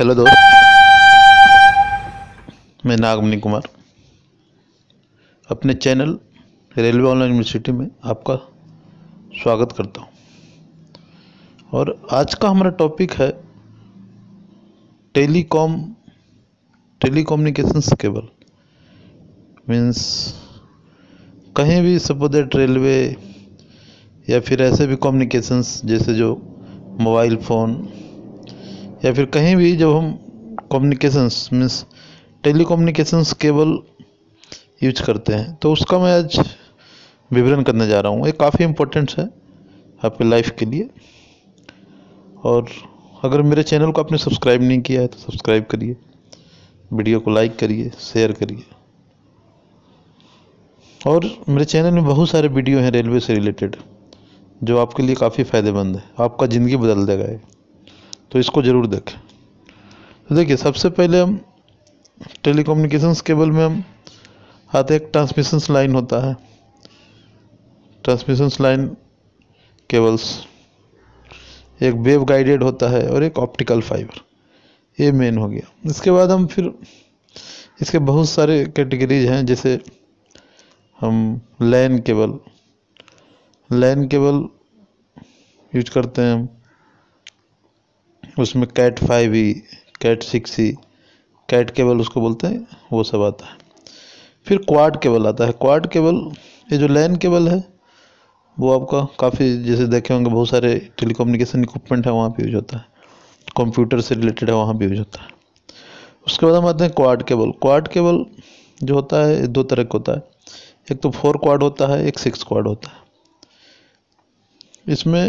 hello दोस्त मैं नागमनी कुमार अपने चैनल रेलवे ऑनलाइन यूनिवर्सिटी में आपका स्वागत करता हूं और आज का हमारा टॉपिक है टेलीकॉम टेलीकम्युनिकेशंस केबल मीन्स कहीं भी सपोदेट रेलवे या फिर ऐसे भी कम्युनिकेशंस जैसे जो मोबाइल फ़ोन या फिर कहीं भी जब हम communications means telecommunications cable use करते हैं तो उसका मैं आज विवरण करने जा रहा हूँ ये काफ़ी इम्पोर्टेंट है आपके लाइफ के लिए और अगर मेरे चैनल को आपने सब्सक्राइब नहीं किया है तो सब्सक्राइब करिए वीडियो को लाइक करिए शेयर करिए और मेरे चैनल में बहुत सारे वीडियो हैं रेलवे से रिलेटेड जो आपके लिए काफ़ी फ़ायदेमंद है आपका ज़िंदगी बदल देगा ये तो इसको ज़रूर देखें तो देखिए सबसे पहले हम टेलीकम्युनिकेशंस केबल में हम आते एक ट्रांसमिशंस लाइन होता है ट्रांसमिशंस लाइन केबल्स एक वेव गाइडेड होता है और एक ऑप्टिकल फाइबर ये मेन हो गया इसके बाद हम फिर इसके बहुत सारे कैटेगरीज हैं जैसे हम LAN cable LAN cable use करते हैं हम उसमें cat five E cat six E cat cable उसको बोलते हैं वो सब आता है फिर क्वाड केबल आता है क्वाड केबल ये जो लैन केबल है वो आपका काफ़ी जैसे देखे होंगे बहुत सारे टेलीकम्युनिकेशन इक्विपमेंट है वहाँ पर यूज होता है कंप्यूटर से रिलेटेड है वहाँ पर यूज होता है उसके बाद हम आते हैं क्वाड केबल क्वाड केबल जो होता है दो तरह का होता है एक तो फोर क्वाड होता है एक सिक्स क्वाड होता है इसमें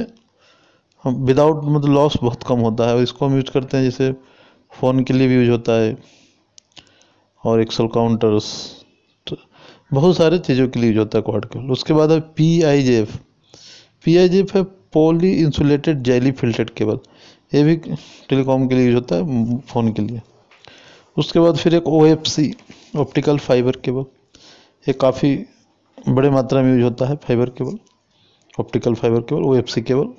हम विदाउट मतलब लॉस बहुत कम होता है और इसको हम यूज़ करते हैं जैसे फ़ोन के लिए भी यूज होता है और एक्सल काउंटर्स तो बहुत सारे चीज़ों के लिए यूज होता है क्वाड केबल उसके बाद है P I J F P I J F है poly insulated jelly filtered cable ये भी टेलीकॉम के लिए यूज होता है फ़ोन के लिए उसके बाद फिर एक O F C optical fibre cable ये काफ़ी बड़े मात्रा में यूज होता है fibre cable optical fibre cable O F C cable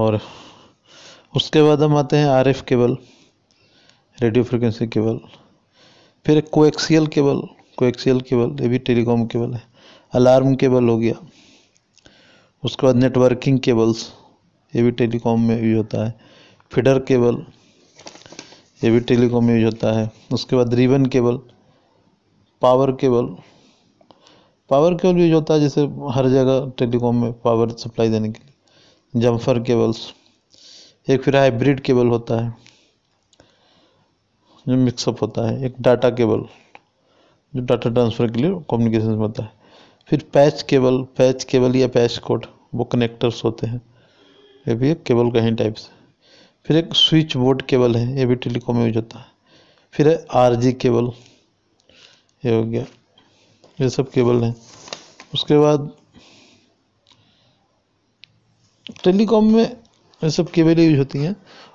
और उसके बाद हम आते हैं R F cable radio frequency cable फिर कोएक्सियल केबल कोएक्सियल केबल ये भी टेलीकॉम केबल है अलार्म केबल हो गया उसके बाद नेटवर्किंग केबल्स ये भी टेलीकॉम में यूज होता है फिडर केबल ये भी टेलीकॉम में यूज होता है उसके बाद ribbon cable power cable power cable use होता है जैसे हर जगह टेलीकॉम में पावर सप्लाई देने के लिए जम्फर केबल्स एक फिर हाइब्रिड केबल होता है जो मिक्सअप होता है एक डाटा केबल जो डाटा ट्रांसफ़र के लिए कम्युनिकेशन में होता है फिर पैच केबल पैच केबल या पैच कोड वो कनेक्टर्स होते हैं ये भी एक केबल का ही टाइप से फिर एक स्विच बोर्ड केबल है ये भी टेलीकॉम में यूज होता है फिर है आर जी केबल ये हो गया ये सब केबल हैं उसके बाद टेलीकॉम में ये सब केबलें यूज होती हैं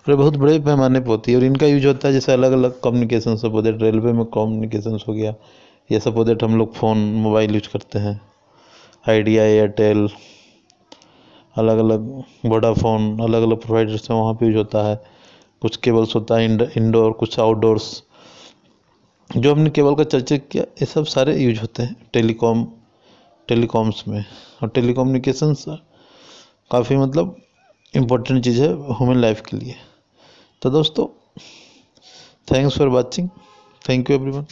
और बहुत बड़े पैमाने पर होती है और इनका यूज होता है जैसे अलग अलग कम्युनिकेशन सब होते रेलवे में कम्युनिकेशन हो गया ये सब होते हम लोग फ़ोन मोबाइल यूज करते हैं आइडिया एयरटेल अलग अलग वोडाफोन अलग अलग प्रोवाइडर्स हैं वहाँ पर यूज होता है कुछ केबल्स होता है इंडोर कुछ आउटडोर्स जो हमने केबल का चर्चा किया ये सब सारे यूज होते हैं टेलीकॉम टेलीकॉम्स में और टेलीकम्युनिकेशंस काफ़ी मतलब इम्पोर्टेंट चीज़ है ह्यूमन लाइफ के लिए तो दोस्तों thanks for watching thank you everyone